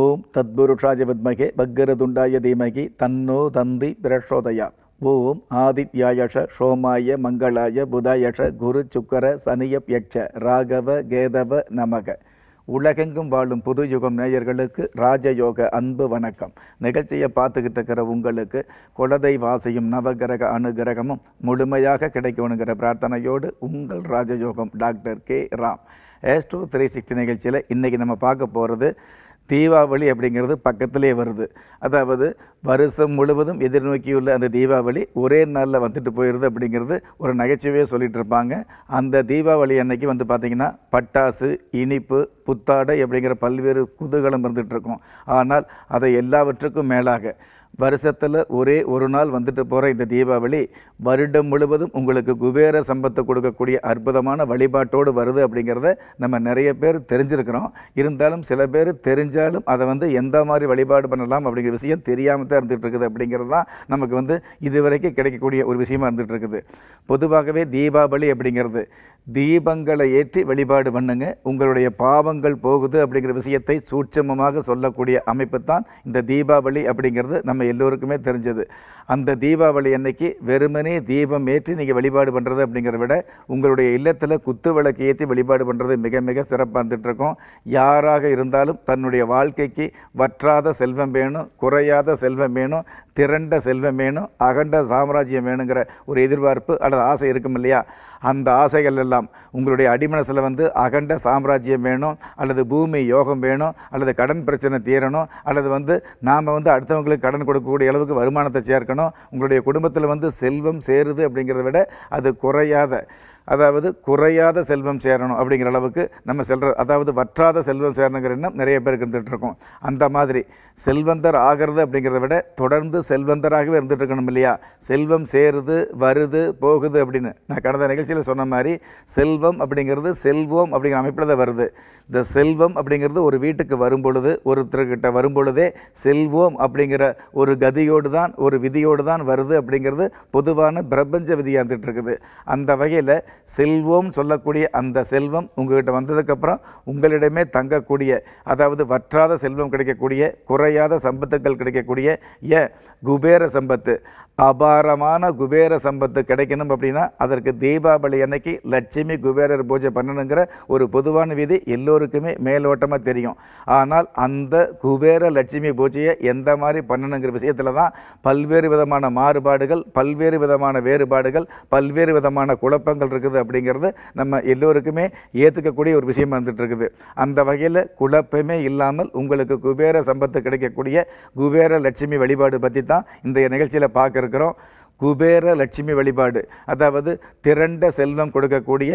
ஓம் தத்புருஷாஜ வித்மகே பக்ரதுண்டாய தீமகி தன்னோ தந்தி பிரஷோதயா ஓம் ஆதித்யாயஷ சோமாய மங்களாய புதாயஷ குரு சுக்கர சனியப்யட்ச ராகவ கேதவ நமக உலகெங்கும் வாழும் புது யுகம் நேயர்களுக்கு ராஜயோக அன்பு வணக்கம் நிகழ்ச்சியை பார்த்துக்கிட்டு இருக்கிற உங்களுக்கு குலதை வாசியும் நவகிரக அனுகிரகமும் முழுமையாக கிடைக்கணுங்கிற பிரார்த்தனையோடு உங்கள் ராஜயோகம் doctor K Ram astro three sixty நிகழ்ச்சியில் இன்றைக்கி நம்ம பார்க்க போகிறது தீபாவளி அப்படிங்கிறது பக்கத்திலே வருது அதாவது வருஷம் முழுவதும் எதிர்நோக்கியுள்ள அந்த தீபாவளி ஒரே நாளில் வந்துட்டு போயிடுது அப்படிங்கிறது ஒரு நகைச்சுவையாக சொல்லிகிட்டு இருப்பாங்க அந்த தீபாவளி அன்னைக்கு வந்து பார்த்திங்கன்னா பட்டாசு இனிப்பு புத்தாடை அப்படிங்கிற பல்வேறு குதுகலம் இருந்துகிட்ருக்கும் ஆனால் அதை எல்லாவற்றுக்கும் மேலாக வருஷத்தில் ஒரே ஒரு நாள் வந்துட்டு போகிற இந்த தீபாவளி வருடம் முழுவதும் உங்களுக்கு குபேர சம்பத்தை கொடுக்கக்கூடிய அற்புதமான வழிபாட்டோடு வருது அப்படிங்கிறத நம்ம நிறைய பேர் தெரிஞ்சிருக்கிறோம் இருந்தாலும் சில பேர் தெரிஞ்சாலும் அதை வந்து எந்த மாதிரி வழிபாடு பண்ணலாம் அப்படிங்கிற விஷயம் தெரியாமல் தான் இருந்துகிட்டு இருக்குது அப்படிங்கிறது தான் நமக்கு வந்து இதுவரைக்கும் கிடைக்கக்கூடிய ஒரு விஷயமா இருந்துகிட்டு இருக்குது பொதுவாகவே தீபாவளி அப்படிங்கிறது தீபங்களை ஏற்றி வழிபாடு பண்ணுங்க உங்களுடைய பாவங்கள் போகுது அப்படிங்கிற விஷயத்தை சூட்சமமாக சொல்லக்கூடிய அமைப்பு தான் இந்த தீபாவளி அப்படிங்கிறது நம்ம நம்ம எல்லோருக்குமே தெரிஞ்சது அந்த தீபாவளி அன்னைக்கு வெறுமனே தீபம் ஏற்றி நீங்கள் வழிபாடு பண்ணுறது அப்படிங்கிறத விட உங்களுடைய இல்லத்தில் குத்து விளக்கு ஏற்றி வழிபாடு பண்ணுறது மிக மிக சிறப்பாக இருந்துகிட்ருக்கோம் யாராக இருந்தாலும் தன்னுடைய வாழ்க்கைக்கு வற்றாத செல்வம் வேணும் குறையாத செல்வம் வேணும் திரண்ட செல்வம் வேணும் அகண்ட சாம்ராஜ்யம் வேணுங்கிற ஒரு எதிர்பார்ப்பு அல்லது ஆசை இருக்கும் இல்லையா அந்த ஆசைகள் எல்லாம் உங்களுடைய அடிமனசில் வந்து அகண்ட சாம்ராஜ்யம் வேணும் அல்லது பூமி யோகம் வேணும் அல்லது கடன் பிரச்சனை தீரணும் அல்லது வந்து நாம் வந்து அடுத்தவங்களுக்கு கடன் கொடுக்கக்கூடிய அளவுக்கு வருமானத்தை சேர்க்கணும் உங்களுடைய குடும்பத்தில் வந்து செல்வம் சேருது அப்படிங்கிறத விட அது குறையாத அதாவது குறையாத செல்வம் சேரணும் அப்படிங்கிற அளவுக்கு நம்ம செல்ற அதாவது வற்றாத செல்வம் சேரணுங்கிற எண்ணம் நிறைய பேருக்கு இருந்துகிட்டு இருக்கோம் அந்த மாதிரி செல்வந்தர் ஆகிறது அப்படிங்கிறத விட தொடர்ந்து செல்வந்தராகவே இருந்துகிட்டு இருக்கணும் இல்லையா செல்வம் சேருது வருது போகுது அப்படின்னு நான் கடந்த நிகழ்ச்சியில் சொன்ன மாதிரி செல்வம் அப்படிங்கிறது செல்வம் அப்படிங்கிற அமைப்பில் தான் வருது இந்த செல்வம் அப்படிங்கிறது ஒரு வீட்டுக்கு வரும் பொழுது ஒருத்தர்கிட்ட வரும் பொழுதே செல்வம் அப்படிங்கிற ஒரு கதியோடு தான் ஒரு விதியோடு தான் வருது அப்படிங்கிறது பொதுவான பிரபஞ்ச விதியாக இருந்துகிட்டு இருக்குது அந்த வகையில் செல்வம் சொல்லக்கூடிய அந்த செல்வம் உங்கள்கிட்ட வந்ததுக்கப்புறம் உங்களிடமே தங்கக்கூடிய அதாவது வற்றாத செல்வம் கிடைக்கக்கூடிய குறையாத சம்பத்துக்கள் கிடைக்கக்கூடிய ஏ குபேர சம்பத்து அபாரமான குபேர சம்பத்து கிடைக்கணும் அப்படின்னா அதற்கு தீபாவளி அன்னைக்கு லட்சுமி குபேரர் பூஜை பண்ணணுங்கிற ஒரு பொதுவான விதி எல்லோருக்குமே மேலோட்டமாக தெரியும் ஆனால் அந்த குபேர லட்சுமி பூஜையை எந்த மாதிரி பண்ணணுங்கிற விஷயத்தில் தான் பல்வேறு விதமான மாறுபாடுகள் பல்வேறு விதமான வேறுபாடுகள் பல்வேறு விதமான குழப்பங்கள் இருக்குது அப்படிங்கிறது நம்ம எல்லோருக்குமே ஏற்றுக்கக்கூடிய ஒரு விஷயமா வந்துட்டு இருக்குது அந்த வகையில் குழப்பமே இல்லாமல் உங்களுக்கு குபேர சம்பத்து கிடைக்கக்கூடிய குபேர லட்சுமி வழிபாடு பற்றி தான் இந்த நிகழ்ச்சியில் பார்க்க இருக்கிறோம் குபேர லட்சுமி வழிபாடு அதாவது திரண்ட செல்வம் கொடுக்கக்கூடிய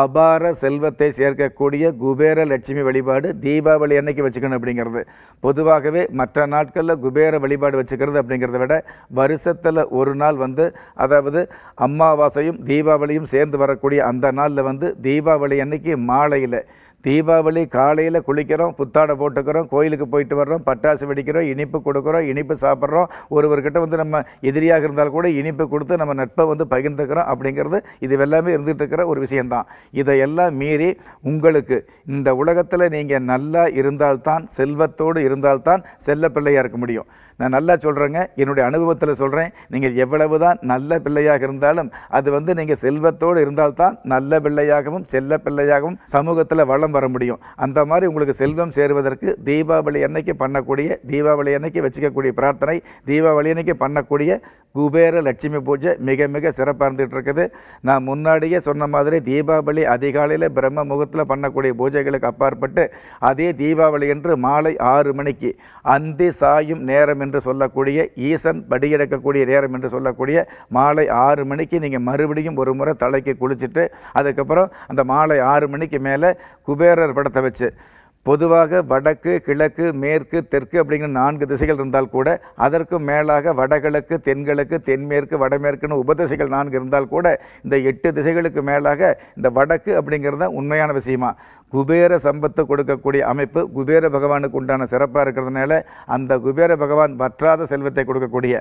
அபார செல்வத்தை சேர்க்கக்கூடிய குபேர லட்சுமி வழிபாடு தீபாவளி அன்னைக்கு வச்சுக்கணும் அப்படிங்கிறது பொதுவாகவே மற்ற நாட்களில் குபேர வழிபாடு வச்சுக்கிறது அப்படிங்கிறத விட வருஷத்தில் ஒரு நாள் வந்து அதாவது அமாவாசையும் தீபாவளியும் சேர்ந்து வரக்கூடிய அந்த நாளில் வந்து தீபாவளி அன்னைக்கு மாலையில் தீபாவளி காலையில் குளிக்கிறோம் புத்தாடை போட்டுக்கிறோம் கோயிலுக்கு போயிட்டு வர்றோம் பட்டாசு வெடிக்கிறோம் இனிப்பு கொடுக்குறோம் இனிப்பு சாப்பிட்றோம் ஒருவர்கிட்ட வந்து நம்ம எதிரியாக இருந்தால் கூட இனிப்பு கொடுத்து நம்ம நட்பை வந்து பகிர்ந்துக்கிறோம் அப்படிங்கிறது இது எல்லாமே இருந்துகிட்டு ஒரு விஷயந்தான் இதையெல்லாம் மீறி உங்களுக்கு இந்த உலகத்தில் நீங்கள் நல்லா இருந்தால்தான் செல்வத்தோடு இருந்தால்தான் செல்ல பிள்ளையாக இருக்க முடியும் நான் நல்லா சொல்கிறேங்க என்னுடைய அனுபவத்தில் சொல்கிறேன் நீங்கள் எவ்வளவு தான் நல்ல பிள்ளையாக இருந்தாலும் அது வந்து நீங்கள் செல்வத்தோடு இருந்தால்தான் நல்ல பிள்ளையாகவும் செல்ல பிள்ளையாகவும் சமூகத்தில் வளம் செல்வம் வர முடியும் அந்த மாதிரி உங்களுக்கு செல்வம் சேருவதற்கு தீபாவளி அன்னைக்கு பண்ணக்கூடிய தீபாவளி அன்னைக்கு வச்சுக்கக்கூடிய பிரார்த்தனை தீபாவளி அன்னைக்கு பண்ணக்கூடிய குபேர லட்சுமி பூஜை மிக மிக சிறப்பாக இருந்துகிட்டு இருக்குது நான் முன்னாடியே சொன்ன மாதிரி தீபாவளி அதிகாலையில் பிரம்ம முகத்தில் பண்ணக்கூடிய பூஜைகளுக்கு அப்பாற்பட்டு அதே தீபாவளி என்று மாலை ஆறு மணிக்கு அந்தி சாயும் நேரம் என்று சொல்லக்கூடிய ஈசன் படியெடுக்கக்கூடிய நேரம் என்று சொல்லக்கூடிய மாலை ஆறு மணிக்கு நீங்கள் மறுபடியும் ஒரு முறை தலைக்கு குளிச்சுட்டு அதுக்கப்புறம் அந்த மாலை ஆறு மணிக்கு மேலே குபே குபேரர் படத்தை வச்சு பொதுவாக வடக்கு கிழக்கு மேற்கு தெற்கு அப்படிங்கிற நான்கு திசைகள் இருந்தால் கூட அதற்கும் மேலாக வடகிழக்கு தென்கிழக்கு தென்மேற்கு வடமேற்குன்னு உபதிசைகள் நான்கு இருந்தால் கூட இந்த எட்டு திசைகளுக்கு மேலாக இந்த வடக்கு அப்படிங்கிறது தான் உண்மையான விஷயமா குபேர சம்பத்தை கொடுக்கக்கூடிய அமைப்பு குபேர பகவானுக்கு உண்டான சிறப்பாக இருக்கிறதுனால அந்த குபேர பகவான் வற்றாத செல்வத்தை கொடுக்கக்கூடிய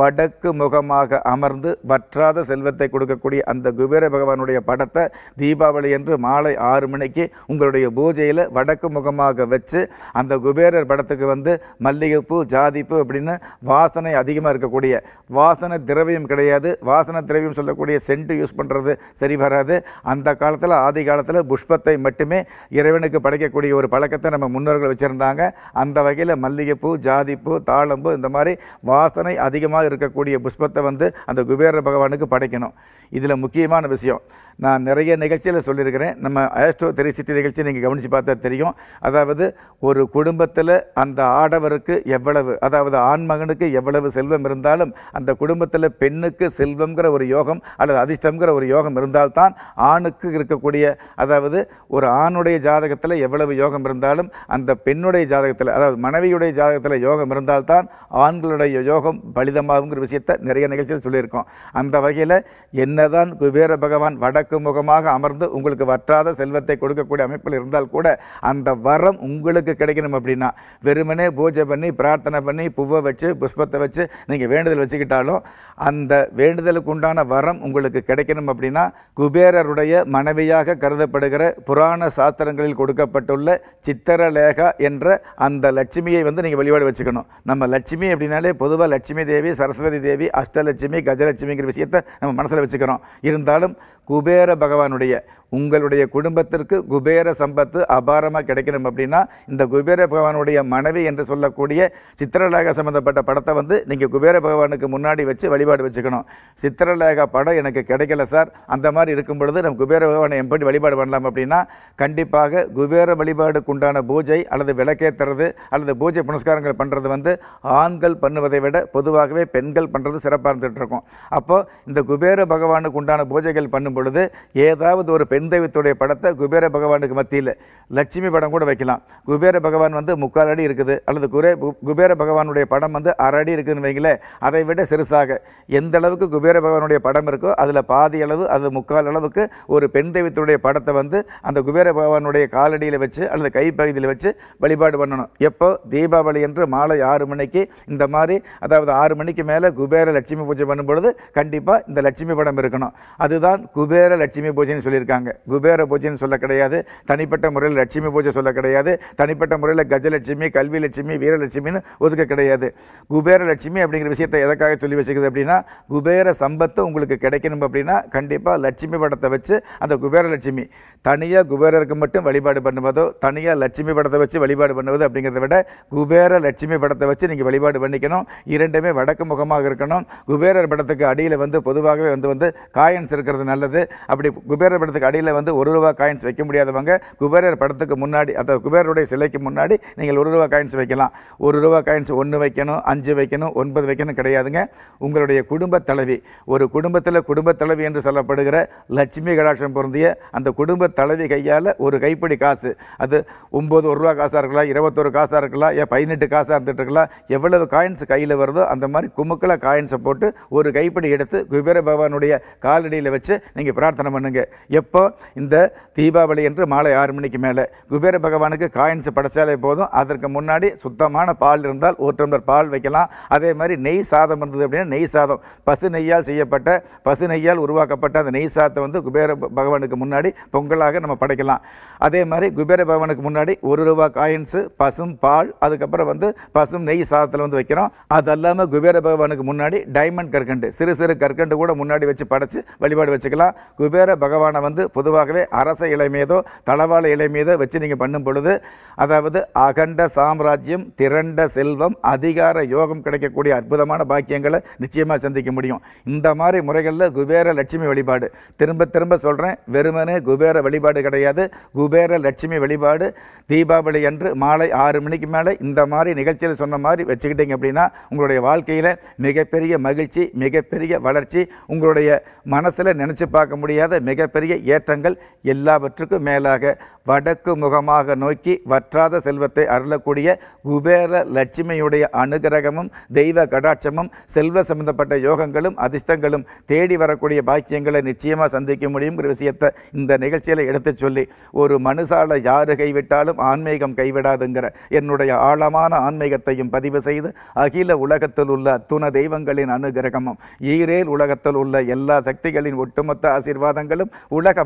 வடக்கு முகமாக அமர்ந்து வற்றாத செல்வத்தை கொடுக்கக்கூடிய அந்த குபேர பகவானுடைய படத்தை தீபாவளி என்று மாலை ஆறு மணிக்கு உங்களுடைய பூஜையில் வடக்கு முகமாக வச்சு அந்த குபேரர் படத்துக்கு வந்து மல்லிகைப்பூ ஜாதிப்பூ அப்படின்னு வாசனை அதிகமாக இருக்கக்கூடிய வாசனை திரவியம் கிடையாது வாசனை திரவியம் சொல்லக்கூடிய சென்ட் யூஸ் பண்ணுறது சரி வராது அந்த காலத்தில் ஆதி காலத்தில் புஷ்பத்தை மட்டுமே இறைவனுக்கு படைக்கக்கூடிய ஒரு பழக்கத்தை நம்ம முன்னோர்கள் வச்சுருந்தாங்க அந்த வகையில் மல்லிகைப்பூ ஜாதிப்பூ தாளம்பு இந்த மாதிரி வாசனை அதிகமாக இருக்கக்கூடிய புஷ்பத்தை வந்து அந்த குபேர பகவானுக்கு படைக்கணும் இதில் முக்கியமான விஷயம் நான் நிறைய நிகழ்ச்சியில் சொல்லியிருக்கிறேன் நம்ம ஆஸ்ட்ரோ சிட்டி நிகழ்ச்சி நீங்கள் கவனித்து பார்த்தா தெரியும் அதாவது ஒரு குடும்பத்தில் அந்த ஆடவருக்கு எவ்வளவு அதாவது ஆண்மகனுக்கு எவ்வளவு செல்வம் இருந்தாலும் அந்த குடும்பத்தில் பெண்ணுக்கு செல்வங்கிற ஒரு யோகம் அல்லது அதிர்ஷ்டங்கிற ஒரு யோகம் இருந்தால்தான் ஆணுக்கு இருக்கக்கூடிய அதாவது ஒரு ஆணுடைய ஜாதகத்தில் எவ்வளவு யோகம் இருந்தாலும் அந்த பெண்ணுடைய ஜாதகத்தில் அதாவது மனைவியுடைய ஜாதகத்தில் யோகம் இருந்தால்தான் ஆண்களுடைய யோகம் பலிதமாகுங்கிற விஷயத்தை நிறைய நிகழ்ச்சியில் சொல்லியிருக்கோம் அந்த வகையில் என்னதான் குபேர பகவான் வட வடக்கு முகமாக அமர்ந்து உங்களுக்கு வற்றாத செல்வத்தை கொடுக்கக்கூடிய அமைப்பில் இருந்தால் கூட அந்த வரம் உங்களுக்கு கிடைக்கணும் அப்படின்னா வெறுமனே பூஜை பண்ணி பிரார்த்தனை பண்ணி பூவை வச்சு புஷ்பத்தை வச்சு நீங்கள் வேண்டுதல் வச்சுக்கிட்டாலும் அந்த வேண்டுதலுக்கு உண்டான வரம் உங்களுக்கு கிடைக்கணும் அப்படின்னா குபேரருடைய மனைவியாக கருதப்படுகிற புராண சாஸ்திரங்களில் கொடுக்கப்பட்டுள்ள சித்திரலேகா என்ற அந்த லட்சுமியை வந்து நீங்கள் வழிபாடு வச்சுக்கணும் நம்ம லட்சுமி அப்படின்னாலே பொதுவாக லட்சுமி தேவி சரஸ்வதி தேவி அஷ்டலட்சுமி கஜலட்சுமிங்கிற விஷயத்தை நம்ம மனசில் வச்சுக்கிறோம் இருந்தாலும் குபேர வேறு பகவானுடைய உங்களுடைய குடும்பத்திற்கு குபேர சம்பத்து அபாரமாக கிடைக்கணும் அப்படின்னா இந்த குபேர பகவானுடைய மனைவி என்று சொல்லக்கூடிய சித்திரலேகா சம்மந்தப்பட்ட படத்தை வந்து நீங்கள் குபேர பகவானுக்கு முன்னாடி வச்சு வழிபாடு வச்சுக்கணும் சித்திரலேகா படம் எனக்கு கிடைக்கல சார் அந்த மாதிரி இருக்கும் பொழுது நம்ம குபேர பகவானை எப்படி வழிபாடு பண்ணலாம் அப்படின்னா கண்டிப்பாக குபேர வழிபாடுக்கு உண்டான பூஜை அல்லது விளக்கேற்றுறது அல்லது பூஜை புனஸ்காரங்கள் பண்ணுறது வந்து ஆண்கள் பண்ணுவதை விட பொதுவாகவே பெண்கள் பண்ணுறது சிறப்பாக இருந்துகிட்டு இருக்கும் அப்போது இந்த குபேர பகவானுக்கு உண்டான பூஜைகள் பண்ணும் பொழுது ஏதாவது ஒரு பெண் தெய்வத்துடைய படத்தை குபேர பகவானுக்கு மத்தியில் லட்சுமி படம் கூட வைக்கலாம் குபேர பகவான் வந்து முக்கால் அடி இருக்குது அல்லது குரே குபேர பகவானுடைய படம் வந்து அரை அடி இருக்குதுன்னு வைங்களேன் அதை விட சிறுசாக எந்த அளவுக்கு குபேர பகவானுடைய படம் இருக்கோ அதில் பாதி அளவு அது முக்கால் அளவுக்கு ஒரு பெண் தெய்வத்துடைய படத்தை வந்து அந்த குபேர பகவானுடைய காலடியில் வச்சு அல்லது கைப்பகுதியில் வச்சு வழிபாடு பண்ணணும் எப்போ தீபாவளி என்று மாலை ஆறு மணிக்கு இந்த மாதிரி அதாவது ஆறு மணிக்கு மேலே குபேர லட்சுமி பூஜை பண்ணும்பொழுது கண்டிப்பாக இந்த லட்சுமி படம் இருக்கணும் அதுதான் குபேர லட்சுமி பூஜைன்னு சொல்லியிருக்காங்க சொல்கிறாங்க குபேர பூஜைன்னு சொல்ல கிடையாது தனிப்பட்ட முறையில் லட்சுமி பூஜை சொல்ல கிடையாது தனிப்பட்ட முறையில் கஜலட்சுமி கல்வி லட்சுமி வீரலட்சுமின்னு ஒதுக்க கிடையாது குபேர லட்சுமி அப்படிங்கிற விஷயத்தை எதற்காக சொல்லி வச்சுக்கிது அப்படின்னா குபேர சம்பத்தை உங்களுக்கு கிடைக்கணும் அப்படின்னா கண்டிப்பாக லட்சுமி படத்தை வச்சு அந்த குபேர லட்சுமி தனியாக குபேரருக்கு மட்டும் வழிபாடு பண்ணுவதோ தனியாக லட்சுமி படத்தை வச்சு வழிபாடு பண்ணுவது அப்படிங்கிறத விட குபேர லட்சுமி படத்தை வச்சு நீங்கள் வழிபாடு பண்ணிக்கணும் இரண்டுமே வடக்கு முகமாக இருக்கணும் குபேரர் படத்துக்கு அடியில் வந்து பொதுவாகவே வந்து வந்து காயன்ஸ் இருக்கிறது நல்லது அப்படி குபேர படத்துக்கு அடி அடியில் வந்து ஒரு ரூபா காயின்ஸ் வைக்க முடியாதவங்க குபேரர் படத்துக்கு முன்னாடி அதாவது குபேரருடைய சிலைக்கு முன்னாடி நீங்கள் ஒரு ரூபா காயின்ஸ் வைக்கலாம் ஒரு ரூபா காயின்ஸ் ஒன்று வைக்கணும் அஞ்சு வைக்கணும் ஒன்பது வைக்கணும் கிடையாதுங்க உங்களுடைய குடும்ப தலைவி ஒரு குடும்பத்தில் குடும்ப தலைவி என்று சொல்லப்படுகிற லட்சுமி கடாட்சம் பொருந்திய அந்த குடும்ப தலைவி கையால் ஒரு கைப்பிடி காசு அது ஒம்பது ஒரு ரூபா காசாக இருக்கலாம் இருபத்தொரு காசாக இருக்கலாம் ஏன் பதினெட்டு காசாக இருந்துட்டுருக்கலாம் இருக்கலாம் எவ்வளவு காயின்ஸ் கையில் வருதோ அந்த மாதிரி குமுக்கில் காயின்ஸை போட்டு ஒரு கைப்பிடி எடுத்து குபேர பகவானுடைய காலடியில் வச்சு நீங்கள் பிரார்த்தனை பண்ணுங்கள் எப்போ அப்போது இந்த தீபாவளி என்று மாலை ஆறு மணிக்கு மேலே குபேர பகவானுக்கு காயின்ஸ் படைச்சாலே போதும் அதற்கு முன்னாடி சுத்தமான பால் இருந்தால் ஒரு டம்ளர் பால் வைக்கலாம் அதே மாதிரி நெய் சாதம் இருந்தது அப்படின்னா நெய் சாதம் பசு நெய்யால் செய்யப்பட்ட பசு நெய்யால் உருவாக்கப்பட்ட அந்த நெய் சாதத்தை வந்து குபேர பகவானுக்கு முன்னாடி பொங்கலாக நம்ம படைக்கலாம் அதே மாதிரி குபேர பகவானுக்கு முன்னாடி ஒரு ரூபா காயின்ஸு பசும் பால் அதுக்கப்புறம் வந்து பசும் நெய் சாதத்தில் வந்து வைக்கிறோம் அது அல்லாமல் குபேர பகவானுக்கு முன்னாடி டைமண்ட் கற்கண்டு சிறு சிறு கற்கண்டு கூட முன்னாடி வச்சு படைச்சு வழிபாடு வச்சுக்கலாம் குபேர பகவானை வந்து பொதுவாகவே அரச இலை மீதோ தளவாள இலை மீதோ வச்சு நீங்கள் பண்ணும் பொழுது அதாவது அகண்ட சாம்ராஜ்யம் திரண்ட செல்வம் அதிகார யோகம் கிடைக்கக்கூடிய அற்புதமான பாக்கியங்களை நிச்சயமாக சந்திக்க முடியும் இந்த மாதிரி முறைகளில் குபேர லட்சுமி வழிபாடு திரும்ப திரும்ப சொல்கிறேன் வெறுமனே குபேர வழிபாடு கிடையாது குபேர லட்சுமி வழிபாடு தீபாவளி அன்று மாலை ஆறு மணிக்கு மேலே இந்த மாதிரி நிகழ்ச்சியில் சொன்ன மாதிரி வச்சுக்கிட்டீங்க அப்படின்னா உங்களுடைய வாழ்க்கையில் மிகப்பெரிய மகிழ்ச்சி மிகப்பெரிய வளர்ச்சி உங்களுடைய மனசில் நினச்சி பார்க்க முடியாத மிகப்பெரிய ஏற்ற முன்னேற்றங்கள் எல்லாவற்றுக்கும் மேலாக வடக்கு முகமாக நோக்கி வற்றாத செல்வத்தை அருளக்கூடிய குபேர லட்சுமியுடைய அனுகிரகமும் தெய்வ கடாட்சமும் செல்வ சம்பந்தப்பட்ட யோகங்களும் அதிர்ஷ்டங்களும் தேடி வரக்கூடிய பாக்கியங்களை நிச்சயமாக சந்திக்க முடியுங்கிற விஷயத்தை இந்த நிகழ்ச்சியில் எடுத்து சொல்லி ஒரு மனுசாலை யாரு கைவிட்டாலும் ஆன்மீகம் கைவிடாதுங்கிற என்னுடைய ஆழமான ஆன்மீகத்தையும் பதிவு செய்து அகில உலகத்தில் உள்ள அத்துண தெய்வங்களின் அனுகிரகமும் ஈரேல் உலகத்தில் உள்ள எல்லா சக்திகளின் ஒட்டுமொத்த ஆசீர்வாதங்களும் உலக